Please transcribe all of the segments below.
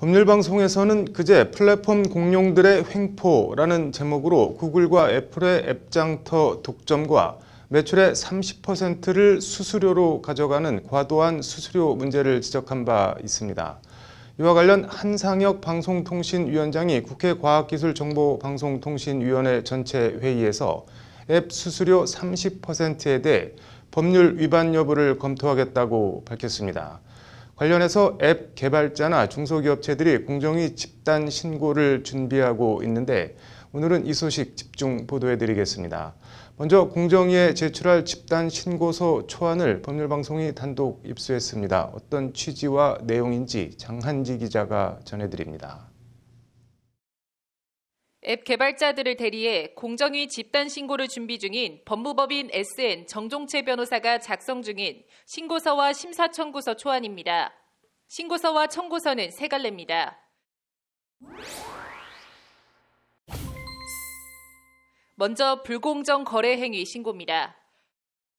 법률방송에서는 그제 플랫폼 공룡들의 횡포라는 제목으로 구글과 애플의 앱장터 독점과 매출의 30%를 수수료로 가져가는 과도한 수수료 문제를 지적한 바 있습니다. 이와 관련 한상혁 방송통신위원장이 국회 과학기술정보방송통신위원회 전체 회의에서 앱 수수료 30%에 대해 법률 위반 여부를 검토하겠다고 밝혔습니다. 관련해서 앱 개발자나 중소기업체들이 공정위 집단 신고를 준비하고 있는데 오늘은 이 소식 집중 보도해드리겠습니다. 먼저 공정위에 제출할 집단 신고서 초안을 법률방송이 단독 입수했습니다. 어떤 취지와 내용인지 장한지 기자가 전해드립니다. 앱 개발자들을 대리해 공정위 집단 신고를 준비 중인 법무법인 SN 정종채 변호사가 작성 중인 신고서와 심사청구서 초안입니다. 신고서와 청구서는 세 갈래입니다. 먼저 불공정 거래 행위 신고입니다.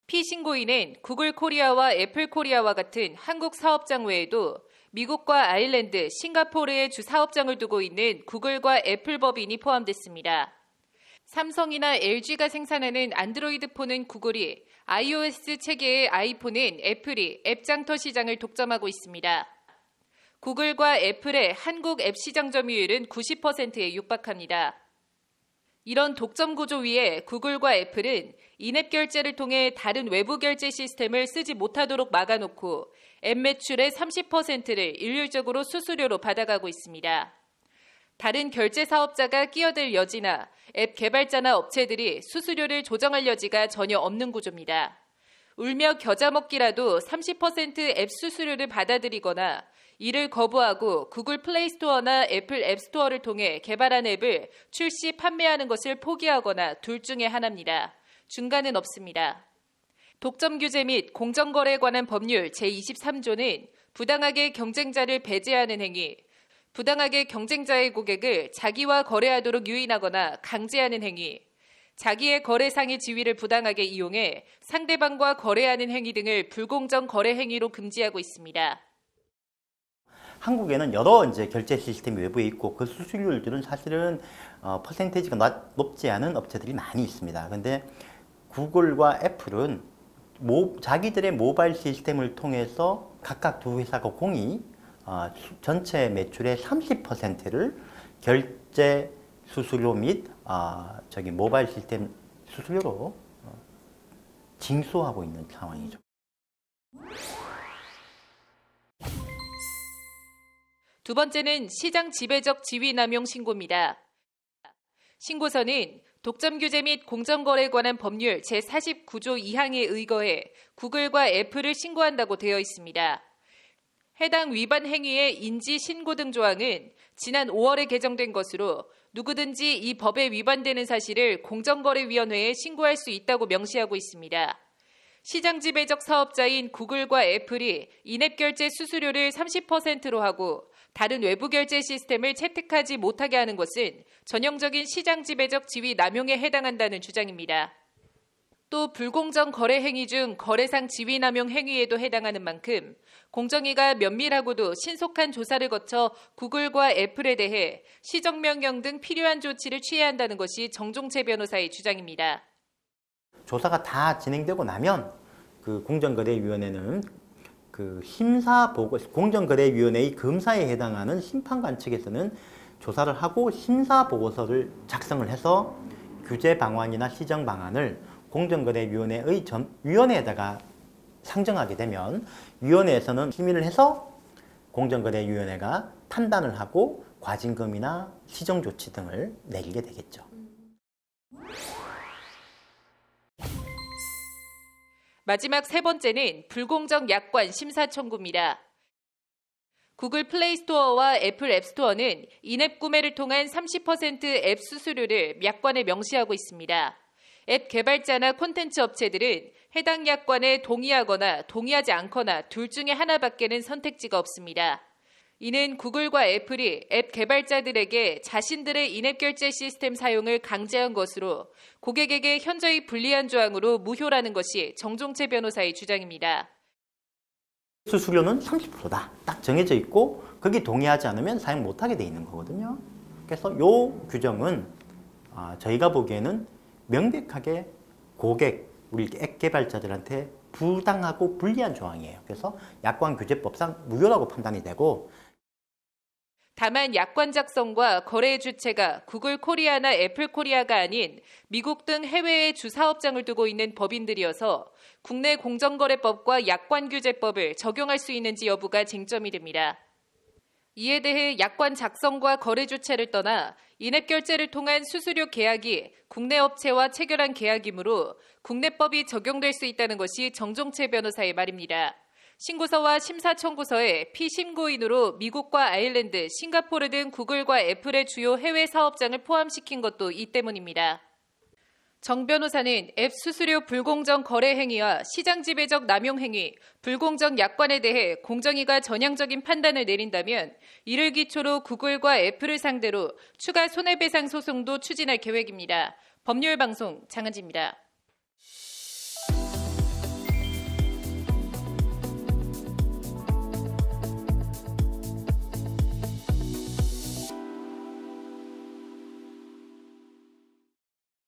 피신고인은 구글 코리아와 애플 코리아와 같은 한국 사업장 외에도 미국과 아일랜드, 싱가포르에 주 사업장을 두고 있는 구글과 애플 법인이 포함됐습니다. 삼성이나 LG가 생산하는 안드로이드 폰은 구글이, iOS 체계의 아이폰은 애플이 앱장터 시장을 독점하고 있습니다. 구글과 애플의 한국 앱 시장 점유율은 90%에 육박합니다. 이런 독점 구조 위에 구글과 애플은 인앱 결제를 통해 다른 외부 결제 시스템을 쓰지 못하도록 막아놓고 앱 매출의 30%를 일률적으로 수수료로 받아가고 있습니다. 다른 결제 사업자가 끼어들 여지나 앱 개발자나 업체들이 수수료를 조정할 여지가 전혀 없는 구조입니다. 울며 겨자 먹기라도 30%앱 수수료를 받아들이거나 이를 거부하고 구글 플레이스토어나 애플 앱스토어를 통해 개발한 앱을 출시 판매하는 것을 포기하거나 둘 중에 하나입니다. 중간은 없습니다. 독점 규제 및 공정거래에 관한 법률 제23조는 부당하게 경쟁자를 배제하는 행위, 부당하게 경쟁자의 고객을 자기와 거래하도록 유인하거나 강제하는 행위, 자기의 거래상의 지위를 부당하게 이용해 상대방과 거래하는 행위 등을 불공정 거래 행위로 금지하고 있습니다. 한국에는 여러 이제 결제 시스템이 외부에 있고 그 수수료율들은 사실은 어, 퍼센테이지가 낮, 높지 않은 업체들이 많이 있습니다. 근데 구글과 애플은 모, 자기들의 모바일 시스템을 통해서 각각 두 회사가 공이 어, 전체 매출의 30%를 결제 수수료 및 어, 저기 모바일 시스템 수수료로 어, 징수하고 있는 상황이죠. 두 번째는 시장 지배적 지위 남용 신고입니다. 신고서는 독점 규제 및 공정거래에 관한 법률 제49조 2항에 의거해 구글과 애플을 신고한다고 되어 있습니다. 해당 위반 행위의 인지 신고 등 조항은 지난 5월에 개정된 것으로 누구든지 이 법에 위반되는 사실을 공정거래위원회에 신고할 수 있다고 명시하고 있습니다. 시장 지배적 사업자인 구글과 애플이 인앱 결제 수수료를 30%로 하고 다른 외부 결제 시스템을 채택하지 못하게 하는 것은 전형적인 시장 지배적 지위 남용에 해당한다는 주장입니다. 또 불공정 거래 행위 중 거래상 지위 남용 행위에도 해당하는 만큼 공정위가 면밀하고도 신속한 조사를 거쳐 구글과 애플에 대해 시정 명령 등 필요한 조치를 취해야 한다는 것이 정종채 변호사의 주장입니다. 조사가 다 진행되고 나면 그 공정거래위원회는 그 심사 보고 공정거래위원회의 검사에 해당하는 심판관 측에서는 조사를 하고 심사 보고서를 작성을 해서 규제 방안이나 시정 방안을 공정거래위원회의 전, 위원회에다가 상정하게 되면 위원회에서는 심의를 해서 공정거래위원회가 판단을 하고 과징금이나 시정 조치 등을 내리게 되겠죠. 마지막 세 번째는 불공정 약관 심사 청구입니다. 구글 플레이 스토어와 애플 앱 스토어는 인앱 구매를 통한 30%앱 수수료를 약관에 명시하고 있습니다. 앱 개발자나 콘텐츠 업체들은 해당 약관에 동의하거나 동의하지 않거나 둘 중에 하나밖에는 선택지가 없습니다. 이는 구글과 애플이 앱 개발자들에게 자신들의 인앱 결제 시스템 사용을 강제한 것으로 고객에게 현저히 불리한 조항으로 무효라는 것이 정종채 변호사의 주장입니다. 수수료는 30%다. 딱 정해져 있고 거기 동의하지 않으면 사용 못하게 돼 있는 거거든요. 그래서 요 규정은 아, 저희가 보기에는 명백하게 고객, 우리 앱 개발자들한테 부당하고 불리한 조항이에요. 그래서 약관 규제법상 무효라고 판단이 되고 다만 약관 작성과 거래 주체가 구글 코리아나 애플 코리아가 아닌 미국 등 해외의 주 사업장을 두고 있는 법인들이어서 국내 공정거래법과 약관 규제법을 적용할 수 있는지 여부가 쟁점이 됩니다. 이에 대해 약관 작성과 거래 주체를 떠나 인앱 결제를 통한 수수료 계약이 국내 업체와 체결한 계약이므로 국내법이 적용될 수 있다는 것이 정종채 변호사의 말입니다. 신고서와 심사청구서에 피신고인으로 미국과 아일랜드, 싱가포르 등 구글과 애플의 주요 해외 사업장을 포함시킨 것도 이 때문입니다. 정 변호사는 앱 수수료 불공정 거래 행위와 시장 지배적 남용 행위, 불공정 약관에 대해 공정위가 전향적인 판단을 내린다면 이를 기초로 구글과 애플을 상대로 추가 손해배상 소송도 추진할 계획입니다. 법률방송 장은지입니다.